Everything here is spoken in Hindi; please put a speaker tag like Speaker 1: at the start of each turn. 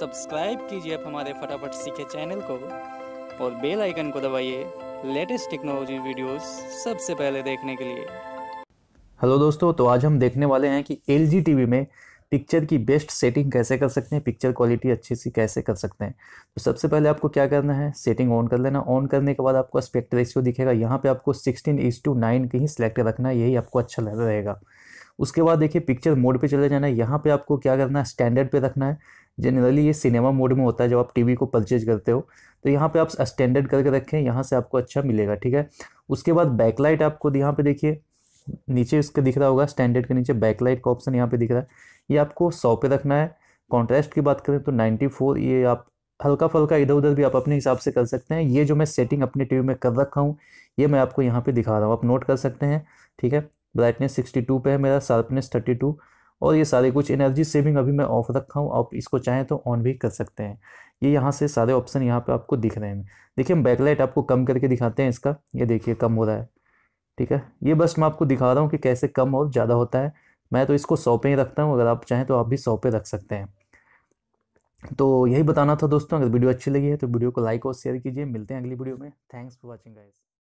Speaker 1: सब्सक्राइब कीजिए आप हमारे फटाफट सीखे चैनल को और बेल आइकन को दबाइए लेटेस्ट टेक्नोलॉजी वीडियोस सबसे पहले देखने के लिए
Speaker 2: हेलो दोस्तों तो आज हम देखने वाले हैं कि एल जी टी वी में पिक्चर की बेस्ट सेटिंग कैसे कर सकते हैं पिक्चर क्वालिटी अच्छी सी कैसे कर सकते हैं तो सबसे पहले आपको क्या करना है सेटिंग ऑन कर लेना ऑन करने के बाद आपको एस्पेक्ट रेशियो दिखेगा यहाँ पे आपको सिक्सटीन इज टू नाइन के ही सिलेक्ट रखना यही आपको अच्छा लग रहेगा उसके बाद देखिए पिक्चर मोड पे चले जाना है यहाँ पे आपको क्या करना है स्टैंडर्ड पे रखना है जनरली ये सिनेमा मोड में होता है जब आप टीवी को परचेज करते हो तो यहाँ पे आप स्टैंडर्ड करके रखें यहाँ से आपको अच्छा मिलेगा ठीक है उसके बाद बैकलाइट आपको यहाँ पे देखिए नीचे उसका दिख रहा होगा स्टैंडर्ड के नीचे बैकलाइट का ऑप्शन यहाँ पे दिख रहा है ये आपको सौ पे रखना है कॉन्ट्रास्ट की बात करें तो नाइन्टी ये आप हल्का फल्का इधर उधर भी आप अपने हिसाब से कर सकते हैं ये जो मैं सेटिंग अपने टीवी में कर रखा हूँ ये मैं आपको यहाँ पे दिखा रहा हूँ आप नोट कर सकते हैं ठीक है ब्राइटनेस सिक्सटी पे है मेरा शार्पनेस थर्टी और ये सारे कुछ एनर्जी सेविंग अभी मैं ऑफ रखा हूँ आप इसको चाहें तो ऑन भी कर सकते हैं ये यहाँ से सारे ऑप्शन यहाँ पे आपको दिख रहे हैं देखिए हम बैकलाइट आपको कम करके दिखाते हैं इसका ये देखिए कम हो रहा है ठीक है ये बस मैं आपको दिखा रहा हूँ कि कैसे कम और ज़्यादा होता है मैं तो इसको सौ पे ही रखता हूँ अगर आप चाहें तो आप भी सौ पे रख सकते हैं तो यही बताना था दोस्तों अगर वीडियो अच्छी लगी है तो वीडियो को लाइक और शेयर कीजिए मिलते हैं अगली वीडियो में थैंक्स फॉर वॉचिंग गाइज